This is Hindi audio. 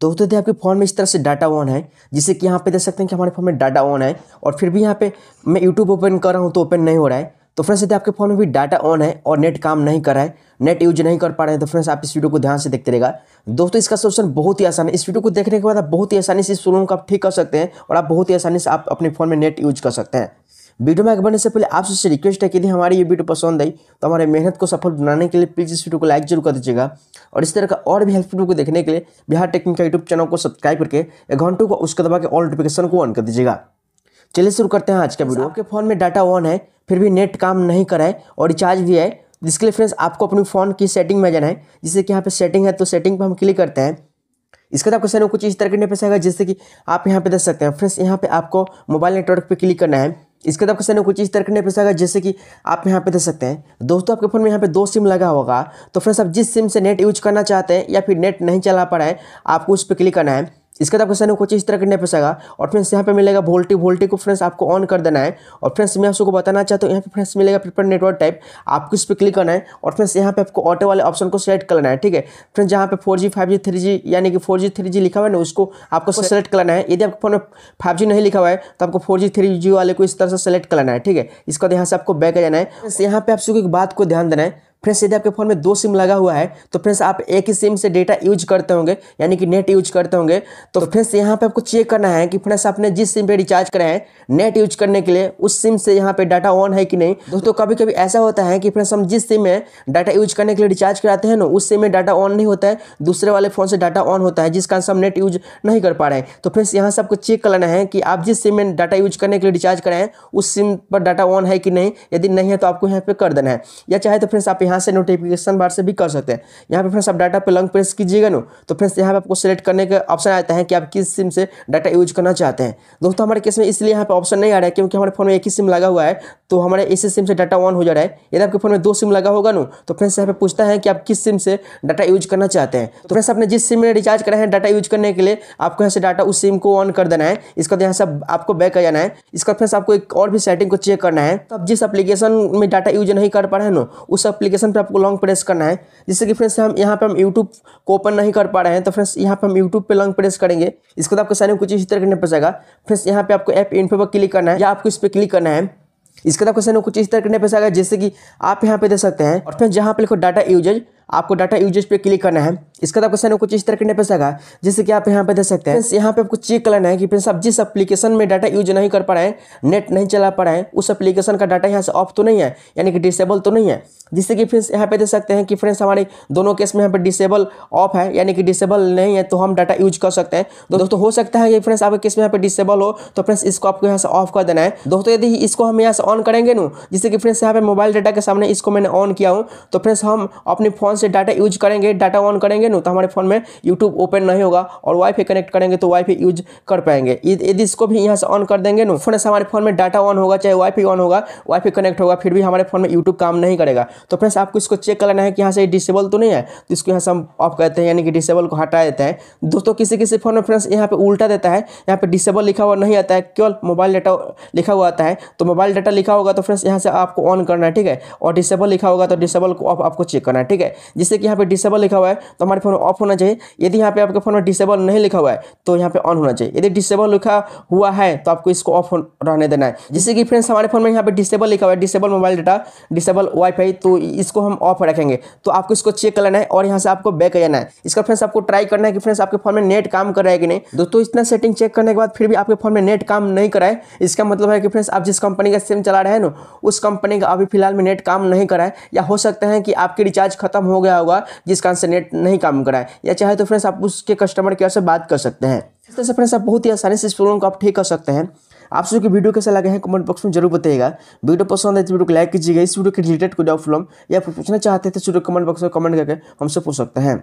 तो होते तो थे आपके फ़ोन में इस तरह से डाटा ऑन है जिससे कि यहाँ पे देख सकते हैं कि हमारे फ़ोन में डाटा ऑन है और फिर भी यहाँ पे मैं यूट्यूब ओपन कर रहा हूँ तो ओपन नहीं हो रहा है तो फ्रेंड्स यदि आपके फ़ोन में भी डाटा ऑन है और नेट काम नहीं कर रहा है नेट यूज नहीं कर पा रहे हैं तो फ्रेंड्स आप इस वीडियो को ध्यान से देखते रहेगा दोस्तों इसका सोल्यूशन बहुत ही आसान है इस वीडियो को देखने के बाद आप बहुत ही आसानी से इस सोलून को आप ठीक कर सकते हैं और आप बहुत ही आसानी से आप अपने फ़ोन में नेट यूज कर सकते हैं वीडियो में आगे बढ़ने से पहले आप सबसे रिक्वेस्ट है कि यदि हमारी ये वीडियो पसंद आई तो हमारे मेहनत को सफल बनाने के लिए प्लीज़ इस वीडियो को लाइक जरूर कर दीजिएगा और इस तरह का और भी हेल्पफुल को देखने के लिए बिहार टेक्निकल यूट्यूब चैनल को सब्सक्राइब करके एक घंटों को उसका दबा के ऑल नोटिफिकेशन को ऑन कर दीजिएगा चलिए शुरू करते हैं आज का वीडियो आपके फ़ोन में डाटा ऑन है फिर भी नेट काम नहीं कराए और रिचार्ज भी है जिसके लिए फ्रेंड्स आपको अपने फ़ोन की सेटिंग में जाना है जिससे कि यहाँ पे सेटिंग है तो सेटिंग पर हम क्लिक करते हैं इसके बाद आपको कुछ इस तरह का इंटरफेस आएगा जैसे कि आप यहाँ पे देख सकते हैं फ्रेंड्स यहाँ पे आपको मोबाइल नेटवर्क पे क्लिक करना है इसके बाद आपके सामने कुछ इस तरह पैसा पैसा जैसे कि आप यहाँ पे देख सकते हैं दोस्तों आपके फ़ोन में यहाँ पे दो सिम लगा होगा तो फ्रेंड्स आप जिस सिम से नेट यूज करना चाहते हैं या फिर नेट नहीं चला पा रहा है आपको उस पर क्लिक करना है इसका आपको क्वेश्चन कुछ इस तरह करने पड़ेगा और फ्रेंड्स यहाँ पे मिलेगा वोल्टी वोल्टी को फ्रेंड्स आपको ऑन कर देना है और फ्रेंड्स मैं आपको बताना चाहता हूँ यहाँ पे फ्रेंड्स मिलेगा पेपर नेटवर्क टाइप आपको इस पर क्लिक करना है और फ्रेंड्स यहाँ पे आपको ऑटो वाले ऑप्शन को सेलेक्ट करना है ठीक है फ्रेंड्स जहाँ पे four G five G three G यानी कि फोर जी थ्री जी लिखा हुआ है ना उसको आपको सेलेक्ट करना है यदि आपके फोन में फाइव जी नहीं लिखा हुआ है तो आपको फोर जी थ्री जी वाले को इस तरह से सेलेक्ट करना है ठीक है इसके बाद यहाँ से आपको बैक आ जाना है यहाँ पे आप सबको एक बात को ध्यान देना है फ्रेंड्स यदि आपके फ़ोन में दो सिम लगा हुआ है तो फ्रेंड्स आप एक ही सिम से डेटा यूज करते होंगे यानी कि नेट यूज करते होंगे तो फ्रेंड्स यहाँ पे आपको चेक करना है कि फ्रेंड्स आपने जिस सिम पे रिचार्ज कराए हैं नेट यूज करने के लिए उस सिम से यहाँ पे डाटा ऑन है कि नहीं दोस्तों कभी कभी ऐसा होता है कि फ्रेंड्स हम जिस सिम में डाटा यूज करने के लिए रिचार्ज कराते हैं ना उस सिम में डाटा ऑन नहीं होता है दूसरे वाले फ़ोन से डाटा ऑन होता है जिस कारण से हम नेट यूज नहीं कर पा रहे हैं तो फ्रेंड्स यहाँ से आपको चेक कर लेना है कि आप जिस सिम में डाटा यूज करने के लिए रिचार्ज कराएं उस सिम पर डाटा ऑन है कि नहीं यदि नहीं है तो आपको यहाँ पर कर देना है या चाहे तो फ्रेंड्स आप यहाँ से नोटिफिकेशन बार से भी कर सकते हैं यहाँ पे फ्रेंड्स आप डाटा पे लॉन्ग प्रेस कीजिएगा ना तो फ्रेंड्स यहाँ पे आपको सेलेक्ट करने का ऑप्शन आता है कि आप किस सिम से डाटा यूज करना चाहते हैं दोस्तों हमारे केस में इसलिए यहाँ पे ऑप्शन नहीं आ रहा है क्योंकि हमारे फोन में एक ही सिम लगा हुआ है तो हमारे इसी सिम से डाटा ऑन हो जा रहा है यदि आपके फोन में दो सिम लगा होगा ना तो फ्रेंड्स यहाँ पे पूछता है कि आप किस सिम से डाटा यूज करना चाहते हैं तो फ्रेंड्स आपने जिस सिम में रिचार्ज करा है डाटा यूज करने के लिए आपको यहाँ से डाटा उस सिम को ऑन कर देना है इसका यहाँ से आपको बैक कर जाना है इसका फ्रेंड्स आपको एक और भी सेटिंग को चेक करना है तो आप जिस एप्लीकेशन में डाटा यूज नहीं कर पा रहे हैं ना उस एप्लीकेशन एप्लीकेशन पे आपको लॉन्ग प्रेस करना है जिससे कि फ्रेंड्स हम यहाँ पे हम यूट्यूब को ओपन नहीं कर पा रहे हैं तो फ्रेंड्स यहाँ पे हम यूट्यूब पे लॉन्ग प्रेस करेंगे इसके बाद आपको साइन कुछ इसी तरह करना पड़ेगा फ्रेंड्स यहाँ पे आपको ऐप इन्फो पर क्लिक करना है या आपको इस पर क्लिक करना है इसके बाद आपको साइन कुछ इस तरह करने पैसा जैसे कि आप यहाँ पे दे सकते हैं और फ्रेंड्स यहाँ पे लिखो डाटा यूजेज आपको डाटा यूजेज पे क्लिक करना है इसका आपको सैन कुछ इस तरह करने पैसा का जैसे कि आप यहाँ पे देख सकते हैं यहाँ पे आपको चेक करना है कि फ्रेंड्स आप जिस एप्लीकेशन में डाटा यूज नहीं कर पा रहे हैं नेट नहीं चला पा रहे हैं उस एप्लीकेशन का डाटा यहाँ से ऑफ तो नहीं है यानी कि डिसेबल तो नहीं है जिससे कि फ्रेंड्स यहाँ पे देख सकते हैं कि फ्रेंड्स हमारे दोनों केस में यहाँ पर डिसेबल ऑफ है यानी कि डिसेबल नहीं है तो हम डाटा यूज कर सकते हैं तो दोस्तों हो सकता है कि फ्रेंड्स आपके केस में यहाँ पर डिसेबल हो तो फ्रेंड्स इसको आपको यहाँ से ऑफ कर देना है दोस्तों यदि इसको हम यहाँ से ऑन करेंगे ना जिससे कि फ्रेंड्स यहाँ पर मोबाइल डाटा के सामने इसको मैंने ऑन किया हूँ तो फ्रेंड्स हम अपने फोन से डाटा यूज करेंगे डाटा ऑन करेंगे ना तो हमारे फ़ोन में यूट्यूब ओपन नहीं होगा और वाईफाई कनेक्ट करेंगे तो वाईफाई यूज कर पाएंगे यदि इसको भी यहाँ से ऑन कर देंगे ना फोन से हमारे फ़ोन में डाटा ऑन होगा चाहे वाईफाई ऑन होगा वाईफाई कनेक्ट होगा फिर भी हमारे फ़ोन में यूट्यूब काम नहीं करेगा तो फ्रेंड्स आपको इसको चेक करना है कि यहाँ से डिसेबल तो नहीं है तो इसको यहाँ से हम ऑफ करते हैं यानी कि डिसेबल को हटा देते हैं दोस्तों किसी किसी फ़ोन में फ्रेंड्स यहाँ पे उल्टा देता है यहाँ पे डिसेबल लिखा हुआ नहीं आता है केवल मोबाइल डाटा लिखा हुआ आता है तो मोबाइल डाटा लिखा होगा तो फ्रेंड्स यहाँ से आपको ऑन करना है ठीक है और डिसेबल लिखा होगा तो डिसेबल को ऑफ आपको चेक करना है ठीक है जिससे कि यहाँ पे डिसेबल लिखा हुआ है तो हमारे फ़ोन में ऑफ होना चाहिए यदि यहाँ पे आपके फ़ोन में डिसेबल नहीं लिखा हुआ है तो यहाँ पे ऑन होना चाहिए यदि डिसेबल लिखा हुआ है तो आपको इसको ऑफ रहने देना है जिससे कि फ्रेंड्स हमारे फ़ोन में यहाँ पे डिसेबल लिखा हुआ है disable mobile data disable WiFi तो इसको हम ऑफ रखेंगे तो आपको इसको चेक कर लेना है और यहाँ से आपको बैक कर जाना है इसका फ्रेंड्स आपको ट्राई करना है कि फ्रेंड्स आपके फ़ोन में नेट काम कर रहा है कि नहीं दोस्तों इतना सेटिंग चेक करने के बाद फिर भी आपके फ़ोन में नेट काम नहीं कराए इसका मतलब है कि फ्रेंड्स आप जिस कंपनी का सिम चला रहे हैं ना उस कंपनी का अभी फिलहाल में नेट काम नहीं कराए या हो सकता है कि आपकी रिचार्ज खत्म हो हो गया होगा जिस कारण से नेट नहीं काम कर रहा है या चाहे तो फ्रेंड्स आप उसके कस्टमर केयर से बात कर सकते हैं इस तरह से फ्रेंड्स आप बहुत ही आसानी से इस प्रॉब्लम को आप ठीक कर सकते हैं आप सबके वीडियो कैसा लगे हैं कमेंट बॉक्स में जरूर बताइएगा वीडियो पसंद है तो वीडियो को लाइक कीजिएगा इस वीडियो के रिलेटेड कोई डाउट प्रॉब्लम या फिर पूछना चाहते हैं तो वीडियो कमेंट बॉक्स में कमेंट करके हमसे पूछ सकते हैं